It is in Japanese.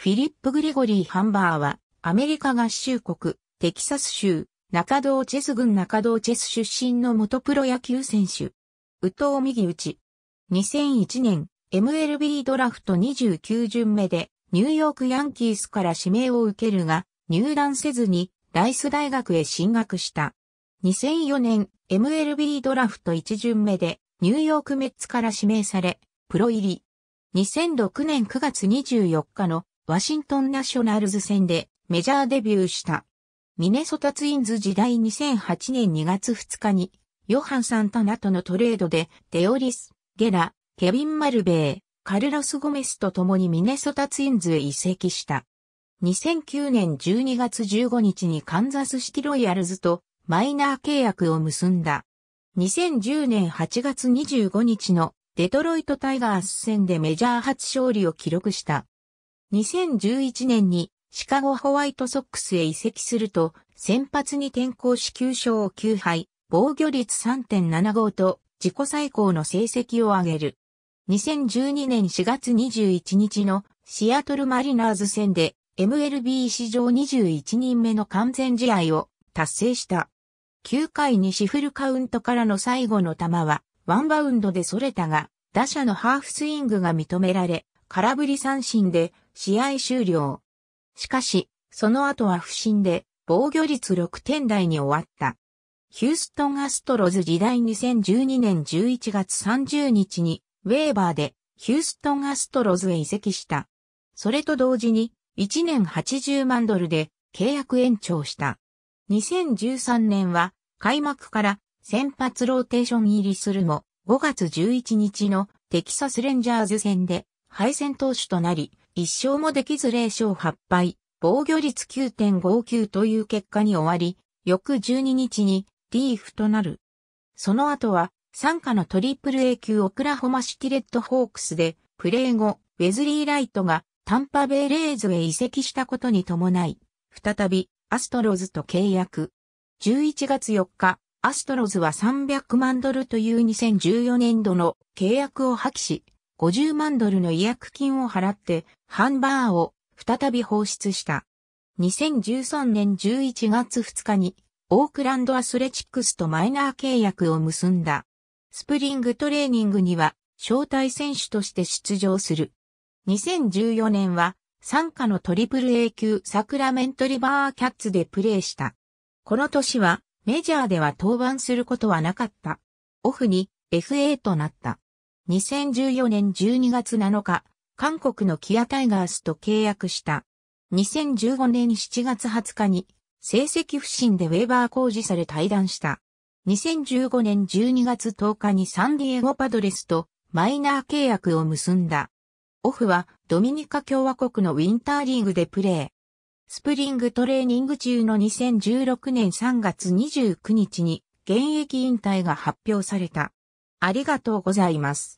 フィリップ・グレゴリー・ハンバーは、アメリカ合衆国、テキサス州、中道チェス郡中道チェス出身の元プロ野球選手。宇藤右打ち。2001年、MLB ドラフト29巡目で、ニューヨークヤンキースから指名を受けるが、入団せずに、ライス大学へ進学した。2004年、MLB ドラフト1巡目で、ニューヨークメッツから指名され、プロ入り。2006年9月24日のワシントンナショナルズ戦でメジャーデビューした。ミネソタツインズ時代2008年2月2日に、ヨハン・サンタナとのトレードで、デオリス、ゲラ、ケビン・マルベー、カルロス・ゴメスと共にミネソタツインズへ移籍した。2009年12月15日にカンザスシティロイヤルズとマイナー契約を結んだ。2010年8月25日のデトロイトタイガース戦でメジャー初勝利を記録した。2011年にシカゴホワイトソックスへ移籍すると、先発に転向し9勝9敗、防御率3.75と自己最高の成績を上げる。2012年4月21日のシアトルマリナーズ戦で MLB 史上21人目の完全試合を達成した。9回にシフルカウントからの最後の球はワンバウンドでそれたが、打者のハーフスイングが認められ、空振り三振で試合終了。しかし、その後は不振で、防御率6点台に終わった。ヒューストンアストロズ時代2012年11月30日に、ウェーバーで、ヒューストンアストロズへ移籍した。それと同時に、1年80万ドルで、契約延長した。2013年は、開幕から、先発ローテーション入りするも、5月11日のテキサスレンジャーズ戦で敗戦投手となり、一勝もできず0勝8敗、防御率9.59という結果に終わり、翌12日にリーフとなる。その後は、参加のトリプル A 級オクラホマシティレッドホークスで、プレー後、ウェズリー・ライトがタンパベイレーズへ移籍したことに伴い、再びアストロズと契約。11月4日、アストロズは300万ドルという2014年度の契約を破棄し、50万ドルの違約金を払ってハンバーを再び放出した。2013年11月2日にオークランドアスレチックスとマイナー契約を結んだ。スプリングトレーニングには招待選手として出場する。2014年は参加のトリプル A 級サクラメントリバーキャッツでプレーした。この年はメジャーでは登板することはなかった。オフに FA となった。2014年12月7日、韓国のキアタイガースと契約した。2015年7月20日に、成績不振でウェーバー工事され退団した。2015年12月10日にサンディエゴパドレスとマイナー契約を結んだ。オフはドミニカ共和国のウィンターリーグでプレー。スプリングトレーニング中の2016年3月29日に現役引退が発表された。ありがとうございます。